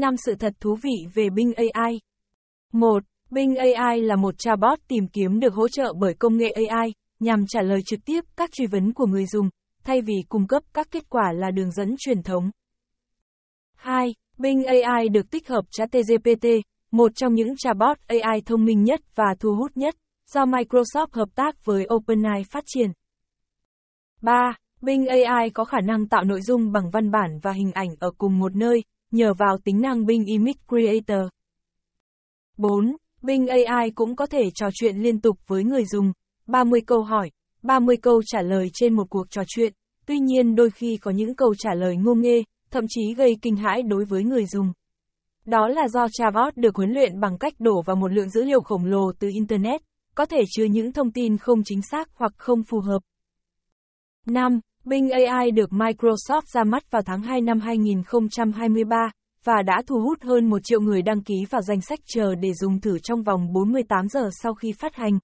5 sự thật thú vị về Bing AI. 1. Bing AI là một chatbot tìm kiếm được hỗ trợ bởi công nghệ AI, nhằm trả lời trực tiếp các truy vấn của người dùng, thay vì cung cấp các kết quả là đường dẫn truyền thống. 2. Bing AI được tích hợp ChatGPT, một trong những chatbot AI thông minh nhất và thu hút nhất, do Microsoft hợp tác với OpenAI phát triển. 3. Bing AI có khả năng tạo nội dung bằng văn bản và hình ảnh ở cùng một nơi, nhờ vào tính năng Bing Image Creator. 4. Bing AI cũng có thể trò chuyện liên tục với người dùng, 30 câu hỏi, 30 câu trả lời trên một cuộc trò chuyện, tuy nhiên đôi khi có những câu trả lời ngô nghê, thậm chí gây kinh hãi đối với người dùng. Đó là do chatbot được huấn luyện bằng cách đổ vào một lượng dữ liệu khổng lồ từ Internet, có thể chứa những thông tin không chính xác hoặc không phù hợp. 5. Bing AI được Microsoft ra mắt vào tháng 2 năm 2023 và đã thu hút hơn 1 triệu người đăng ký vào danh sách chờ để dùng thử trong vòng 48 giờ sau khi phát hành.